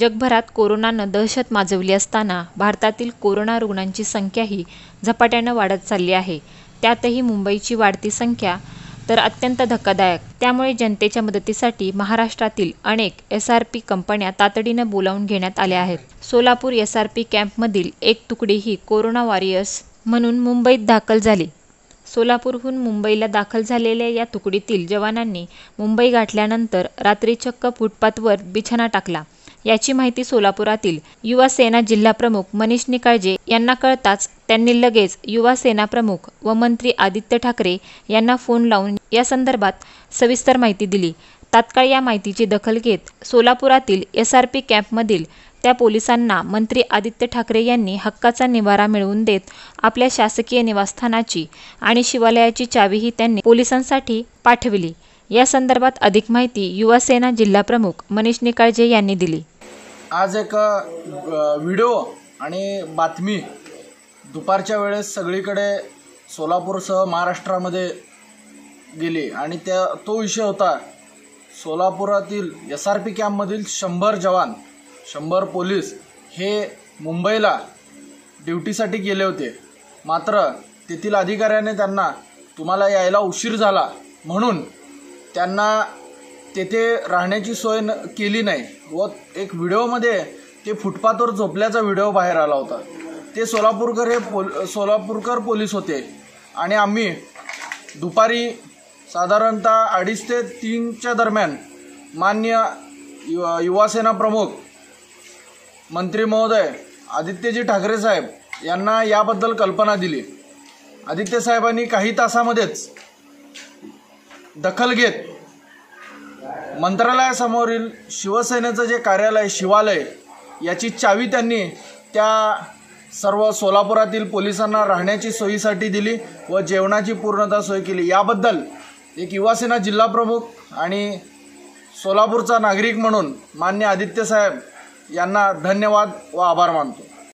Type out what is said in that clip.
जगभरात कोरोनानं दहशत माजवली असताना भारतातील कोरोना रुग्णांची संख्याही झपाट्यानं वाढत चालली आहे त्यातही मुंबईची वाढती संख्या तर अत्यंत धक्कादायक त्यामुळे जनतेच्या मदतीसाठी महाराष्ट्रातील अनेक एस आर पी कंपन्या तातडीनं बोलावून घेण्यात आल्या आहेत सोलापूर एस आर पी कॅम्पमधील एक तुकडी ही कोरोना वॉरियर्स म्हणून मुंबईत दाखल झाली सोलापूरहून मुंबईला दाखल झालेल्या या तुकडीतील जवानांनी मुंबई गाठल्यानंतर रात्री चक्क फुटपाथवर बिछाना टाकला याची माहिती सोलापुरातील युवा सेना जिल्हाप्रमुख मनीष निकाळजे यांना कळताच त्यांनी लगेच युवा सेना प्रमुख व मंत्री आदित्य ठाकरे यांना फोन लावून या संदर्भात सविस्तर माहिती दिली तात्काळ या माहितीची दखल घेत सोलापुरातील एस आर पी कॅम्पमधील त्या पोलिसांना मंत्री आदित्य ठाकरे यांनी हक्काचा निवारा मिळवून देत आपल्या शासकीय निवासस्थानाची आणि शिवालयाची चावीही त्यांनी पोलिसांसाठी पाठविली या संदर्भात अधिक माहिती युवासेना जिल्हाप्रमुख मनीष निकाळजे यांनी दिली आज एक व्हिडिओ आणि बातमी दुपारच्या वेळेस सगळीकडे सोलापूरसह महाराष्ट्रामध्ये गेली आणि त्या तो विषय होता सोलापुरातील एस आर पी कॅम्पमधील शंभर जवान शंभर पोलीस हे मुंबईला ड्युटीसाठी गेले होते मात्र तेथील अधिकाऱ्याने त्यांना तुम्हाला यायला उशीर झाला म्हणून त्यांना तेथे राहण्याची सोय न केली नाही व एक व्हिडिओमध्ये ते फुटपाथवर झोपल्याचा व्हिडिओ बाहेर आला होता ते सोलापूरकर हे पोल सोलापूरकर पोलीस होते आणि आम्ही दुपारी साधारणतः अडीच ते तीनच्या दरम्यान मान्य युवा युवासेना प्रमुख मंत्री महोदय आदित्यजी ठाकरे साहेब यांना याबद्दल कल्पना दिली आदित्य साहेबांनी काही तासामध्येच दखल घेत मंत्रालयासमोरील शिवसेनेचं जे कार्यालय शिवालय याची चावी त्यांनी त्या सर्व सोलापुरातील पोलिसांना राहण्याची सोयीसाठी दिली व जेवणाची पूर्णता सोय केली याबद्दल एक युवासेना जिल्हाप्रमुख आणि सोलापूरचा नागरिक म्हणून मान्य आदित्यसाहेब यांना धन्यवाद व आभार मानतो